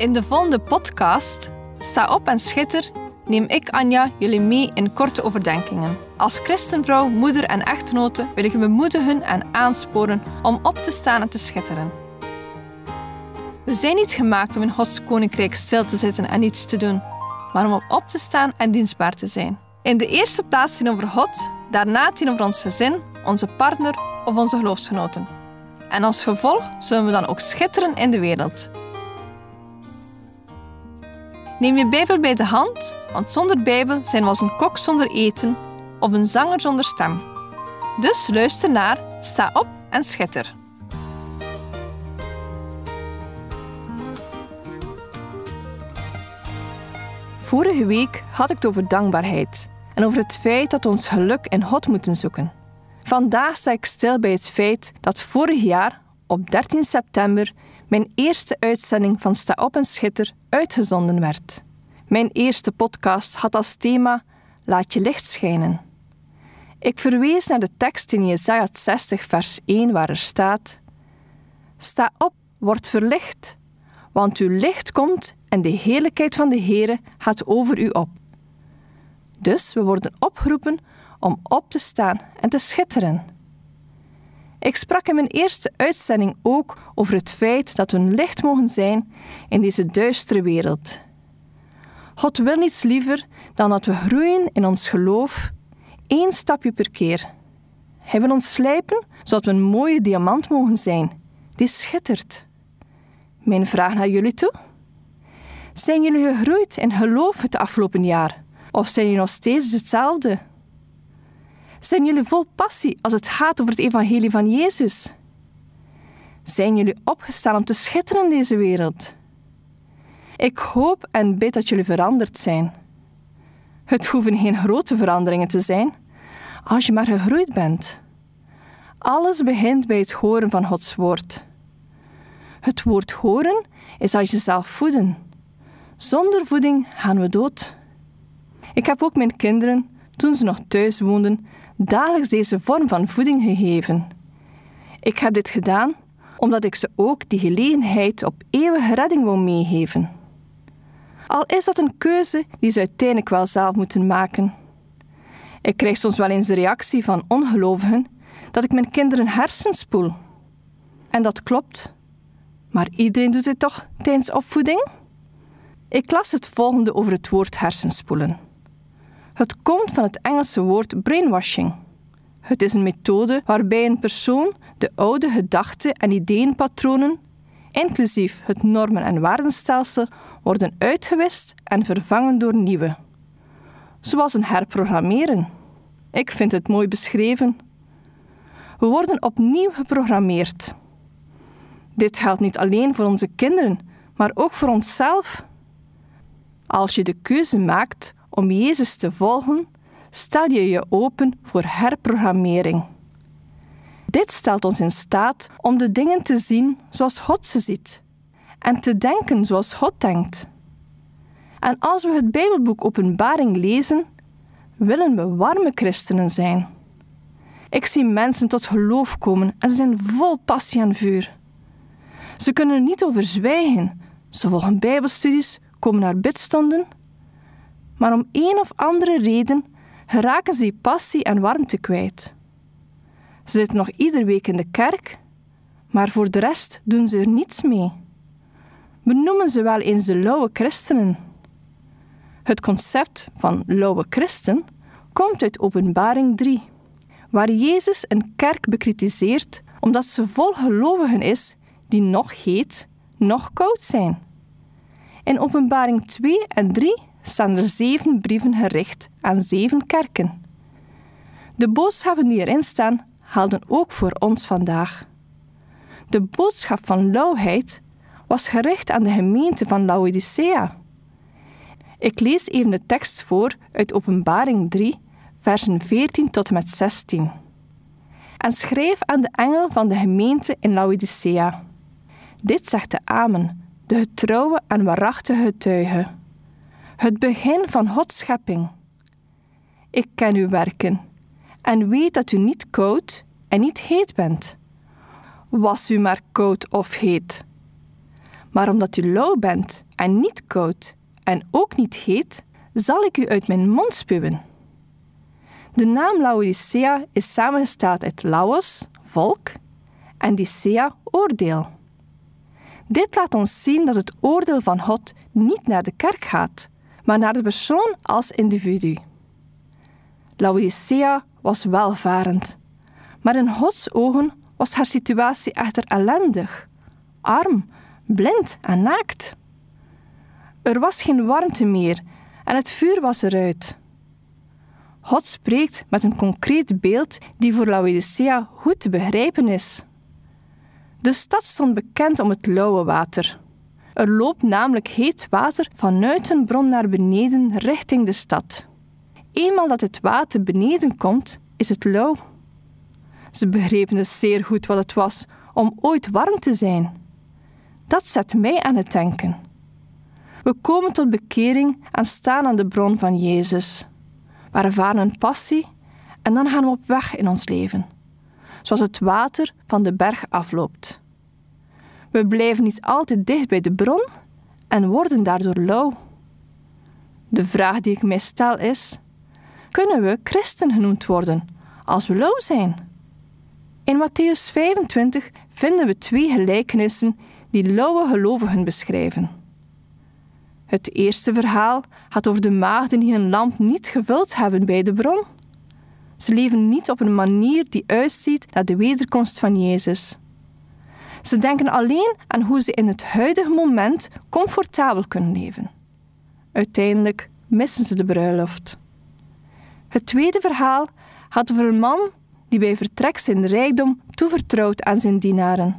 In de volgende podcast, Sta op en schitter, neem ik Anja jullie mee in korte overdenkingen. Als christenvrouw, moeder en echtgenote wil ik je hun en aansporen om op te staan en te schitteren. We zijn niet gemaakt om in Gods koninkrijk stil te zitten en niets te doen, maar om op te staan en dienstbaar te zijn. In de eerste plaats zien over God, daarna zien over ons gezin, onze partner of onze geloofsgenoten. En als gevolg zullen we dan ook schitteren in de wereld. Neem je Bijbel bij de hand, want zonder Bijbel zijn we als een kok zonder eten of een zanger zonder stem. Dus luister naar, sta op en schitter. Vorige week had ik het over dankbaarheid en over het feit dat we ons geluk in God moeten zoeken. Vandaag sta ik stil bij het feit dat vorig jaar, op 13 september, mijn eerste uitzending van Sta op en Schitter uitgezonden werd. Mijn eerste podcast had als thema Laat je licht schijnen. Ik verwees naar de tekst in Jesaja 60 vers 1 waar er staat Sta op, word verlicht, want uw licht komt en de heerlijkheid van de Heere gaat over u op. Dus we worden opgeroepen om op te staan en te schitteren. Ik sprak in mijn eerste uitzending ook over het feit dat we een licht mogen zijn in deze duistere wereld. God wil niets liever dan dat we groeien in ons geloof, één stapje per keer. Hij wil ons slijpen zodat we een mooie diamant mogen zijn, die schittert. Mijn vraag naar jullie toe: zijn jullie gegroeid in geloof het afgelopen jaar? Of zijn jullie nog steeds hetzelfde? Zijn jullie vol passie als het gaat over het evangelie van Jezus? Zijn jullie opgestaan om te schitteren in deze wereld? Ik hoop en bid dat jullie veranderd zijn. Het hoeven geen grote veranderingen te zijn, als je maar gegroeid bent. Alles begint bij het horen van Gods woord. Het woord horen is als jezelf voeden. Zonder voeding gaan we dood. Ik heb ook mijn kinderen, toen ze nog thuis woonden, dagelijks deze vorm van voeding gegeven. Ik heb dit gedaan omdat ik ze ook die gelegenheid op eeuwige redding wil meegeven. Al is dat een keuze die ze uiteindelijk wel zelf moeten maken. Ik krijg soms wel eens de reactie van ongelovigen dat ik mijn kinderen hersenspoel. En dat klopt. Maar iedereen doet dit toch tijdens opvoeding? Ik las het volgende over het woord hersenspoelen. Het komt van het Engelse woord brainwashing. Het is een methode waarbij een persoon de oude gedachten en ideeënpatronen, inclusief het normen- en waardenstelsel, worden uitgewist en vervangen door nieuwe. Zoals een herprogrammeren. Ik vind het mooi beschreven. We worden opnieuw geprogrammeerd. Dit geldt niet alleen voor onze kinderen, maar ook voor onszelf. Als je de keuze maakt om Jezus te volgen, stel je je open voor herprogrammering. Dit stelt ons in staat om de dingen te zien zoals God ze ziet en te denken zoals God denkt. En als we het Bijbelboek Openbaring lezen, willen we warme christenen zijn. Ik zie mensen tot geloof komen en ze zijn vol passie en vuur. Ze kunnen er niet over zwijgen. Ze volgen bijbelstudies, komen naar bidstonden maar om een of andere reden geraken ze passie en warmte kwijt. Ze zitten nog iedere week in de kerk, maar voor de rest doen ze er niets mee. Benoemen ze wel eens de lauwe christenen. Het concept van lauwe christen komt uit Openbaring 3, waar Jezus een kerk bekritiseert omdat ze vol gelovigen is die nog heet, nog koud zijn. In Openbaring 2 en 3 staan er zeven brieven gericht aan zeven kerken. De boodschappen die erin staan haalden ook voor ons vandaag. De boodschap van lauwheid was gericht aan de gemeente van Laodicea. Ik lees even de tekst voor uit Openbaring 3, versen 14 tot en met 16. En schrijf aan de engel van de gemeente in Laodicea. Dit zegt de Amen, de getrouwe en waarachtige getuige het begin van Gods schepping. Ik ken uw werken en weet dat u niet koud en niet heet bent. Was u maar koud of heet. Maar omdat u lauw bent en niet koud en ook niet heet, zal ik u uit mijn mond spuwen. De naam Laodicea is samengesteld uit Laos, volk, en Dicea, oordeel. Dit laat ons zien dat het oordeel van God niet naar de kerk gaat, maar naar de persoon als individu. Laodicea was welvarend, maar in Gods ogen was haar situatie echter ellendig, arm, blind en naakt. Er was geen warmte meer en het vuur was eruit. God spreekt met een concreet beeld die voor Laodicea goed te begrijpen is. De stad stond bekend om het lauwe water. Er loopt namelijk heet water vanuit een bron naar beneden richting de stad. Eenmaal dat het water beneden komt, is het lauw. Ze begrepen dus zeer goed wat het was om ooit warm te zijn. Dat zet mij aan het denken. We komen tot bekering en staan aan de bron van Jezus. We ervaren een passie en dan gaan we op weg in ons leven, zoals het water van de berg afloopt. We blijven niet altijd dicht bij de bron en worden daardoor lauw. De vraag die ik mij stel is: kunnen we christen genoemd worden als we lauw zijn? In Matthäus 25 vinden we twee gelijkenissen die lauwe gelovigen beschrijven. Het eerste verhaal gaat over de maagden die hun lamp niet gevuld hebben bij de bron. Ze leven niet op een manier die uitziet naar de wederkomst van Jezus. Ze denken alleen aan hoe ze in het huidige moment comfortabel kunnen leven. Uiteindelijk missen ze de bruiloft. Het tweede verhaal had over een man die bij vertrek zijn rijkdom toevertrouwt aan zijn dienaren.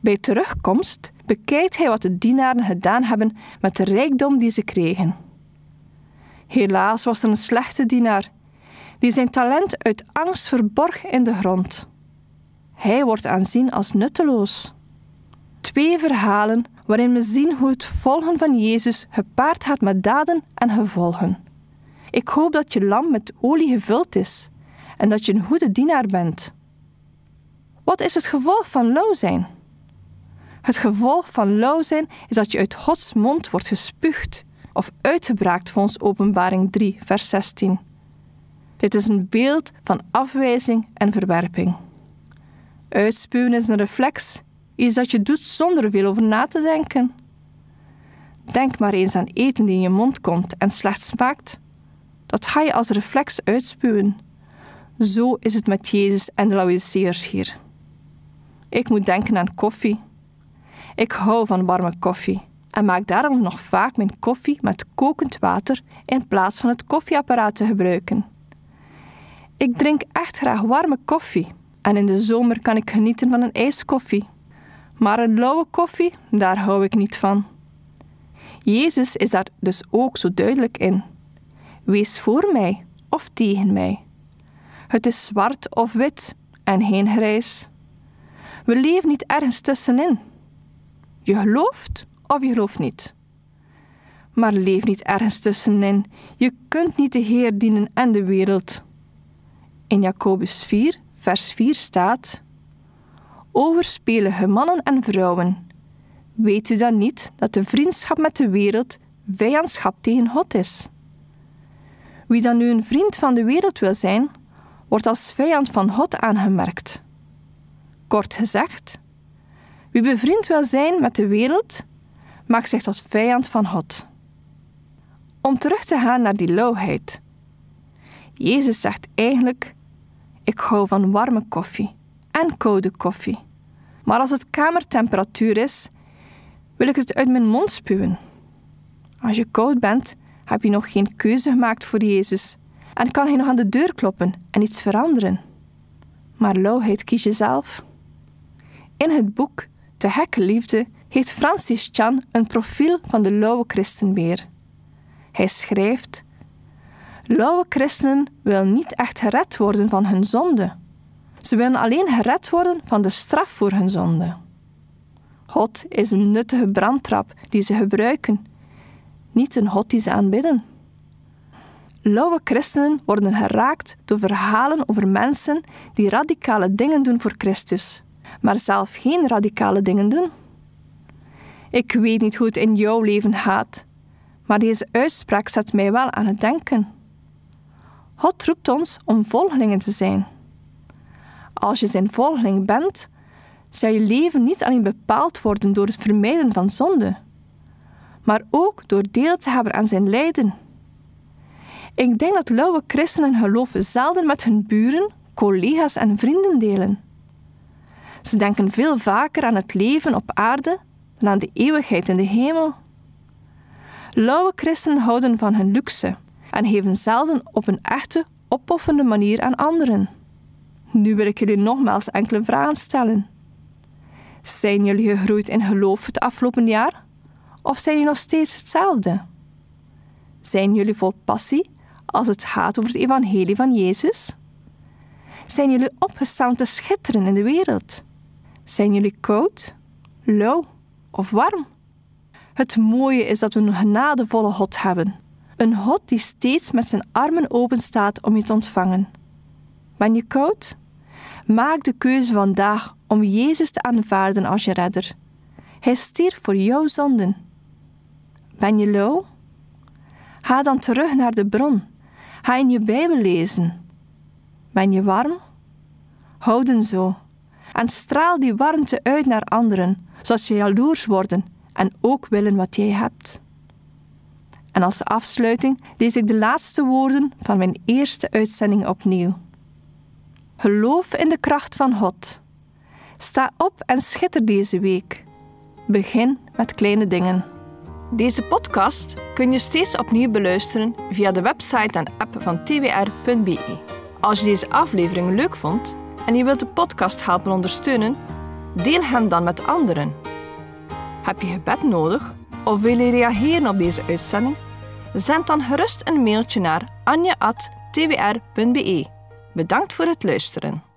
Bij terugkomst bekijkt hij wat de dienaren gedaan hebben met de rijkdom die ze kregen. Helaas was er een slechte dienaar die zijn talent uit angst verborg in de grond. Hij wordt aanzien als nutteloos. Twee verhalen waarin we zien hoe het volgen van Jezus gepaard gaat met daden en gevolgen. Ik hoop dat je lam met olie gevuld is en dat je een goede dienaar bent. Wat is het gevolg van lauw zijn? Het gevolg van lauw zijn is dat je uit Gods mond wordt gespuugd of uitgebraakt volgens Openbaring 3, vers 16. Dit is een beeld van afwijzing en verwerping. Uitspuwen is een reflex, iets dat je doet zonder veel over na te denken. Denk maar eens aan eten die in je mond komt en slecht smaakt. Dat ga je als reflex uitspuwen. Zo is het met Jezus en de Laodiceërs hier. Ik moet denken aan koffie. Ik hou van warme koffie en maak daarom nog vaak mijn koffie met kokend water in plaats van het koffieapparaat te gebruiken. Ik drink echt graag warme koffie. En in de zomer kan ik genieten van een ijskoffie. Maar een lauwe koffie, daar hou ik niet van. Jezus is daar dus ook zo duidelijk in. Wees voor mij of tegen mij. Het is zwart of wit en geen grijs. We leven niet ergens tussenin. Je gelooft of je gelooft niet. Maar leef niet ergens tussenin. Je kunt niet de Heer dienen en de wereld. In Jacobus 4, vers 4 staat: Overspelige mannen en vrouwen, weet u dan niet dat de vriendschap met de wereld vijandschap tegen God is? Wie dan nu een vriend van de wereld wil zijn, wordt als vijand van God aangemerkt. Kort gezegd, wie bevriend wil zijn met de wereld, maakt zich tot vijand van God. Om terug te gaan naar die lauwheid. Jezus zegt eigenlijk ik hou van warme koffie en koude koffie. Maar als het kamertemperatuur is, wil ik het uit mijn mond spuwen. Als je koud bent, heb je nog geen keuze gemaakt voor Jezus en kan hij nog aan de deur kloppen en iets veranderen. Maar lauwheid kies je zelf. In het boek De Hekke Liefde heeft Francis Chan een profiel van de lauwe christen Hij schrijft Lauwe christenen willen niet echt gered worden van hun zonde. Ze willen alleen gered worden van de straf voor hun zonde. God is een nuttige brandtrap die ze gebruiken, niet een God die ze aanbidden. Lauwe christenen worden geraakt door verhalen over mensen die radicale dingen doen voor Christus, maar zelf geen radicale dingen doen. Ik weet niet hoe het in jouw leven gaat, maar deze uitspraak zet mij wel aan het denken. God roept ons om volgelingen te zijn. Als je zijn volgeling bent, zal je leven niet alleen bepaald worden door het vermijden van zonde, maar ook door deel te hebben aan zijn lijden. Ik denk dat lauwe christenen geloof zelden met hun buren, collega's en vrienden delen. Ze denken veel vaker aan het leven op aarde dan aan de eeuwigheid in de hemel. Lauwe christenen houden van hun luxe en geven zelden op een echte, opoffende manier aan anderen. Nu wil ik jullie nogmaals enkele vragen stellen. Zijn jullie gegroeid in geloof het afgelopen jaar? Of zijn jullie nog steeds hetzelfde? Zijn jullie vol passie als het gaat over het evangelie van Jezus? Zijn jullie opgestaan te schitteren in de wereld? Zijn jullie koud, lauw of warm? Het mooie is dat we een genadevolle God hebben, een hot die steeds met zijn armen open staat om je te ontvangen. Ben je koud? Maak de keuze vandaag om Jezus te aanvaarden als je redder. Hij stierf voor jouw zonden. Ben je lauw? Ga dan terug naar de bron. Ga in je Bijbel lezen. Ben je warm? Houden zo. En straal die warmte uit naar anderen, zodat ze jaloers worden en ook willen wat jij hebt. En als afsluiting lees ik de laatste woorden van mijn eerste uitzending opnieuw. Geloof in de kracht van God. Sta op en schitter deze week. Begin met kleine dingen. Deze podcast kun je steeds opnieuw beluisteren via de website en app van twr.be. Als je deze aflevering leuk vond en je wilt de podcast helpen ondersteunen, deel hem dan met anderen. Heb je gebed nodig? of wil je reageren op deze uitzending? Zend dan gerust een mailtje naar anja.twr.be. Bedankt voor het luisteren.